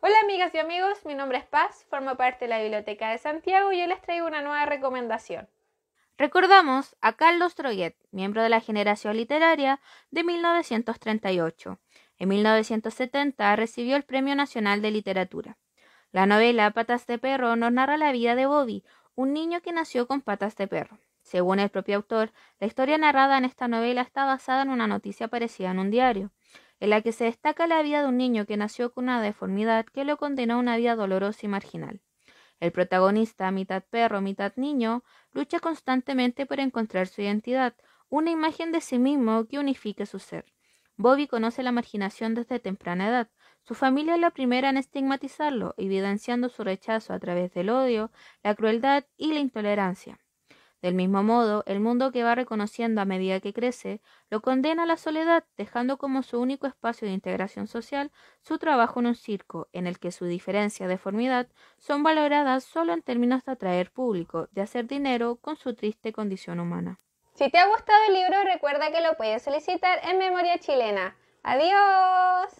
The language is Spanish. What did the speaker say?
Hola amigas y amigos, mi nombre es Paz, formo parte de la Biblioteca de Santiago y hoy les traigo una nueva recomendación. Recordamos a Carlos Troguet, miembro de la generación literaria de 1938. En 1970 recibió el Premio Nacional de Literatura. La novela Patas de Perro nos narra la vida de Bobby, un niño que nació con patas de perro. Según el propio autor, la historia narrada en esta novela está basada en una noticia aparecida en un diario en la que se destaca la vida de un niño que nació con una deformidad que lo condenó a una vida dolorosa y marginal. El protagonista, mitad perro, mitad niño, lucha constantemente por encontrar su identidad, una imagen de sí mismo que unifique su ser. Bobby conoce la marginación desde temprana edad. Su familia es la primera en estigmatizarlo, evidenciando su rechazo a través del odio, la crueldad y la intolerancia. Del mismo modo, el mundo que va reconociendo a medida que crece, lo condena a la soledad, dejando como su único espacio de integración social su trabajo en un circo, en el que su diferencia de deformidad son valoradas solo en términos de atraer público, de hacer dinero con su triste condición humana. Si te ha gustado el libro, recuerda que lo puedes solicitar en Memoria Chilena. ¡Adiós!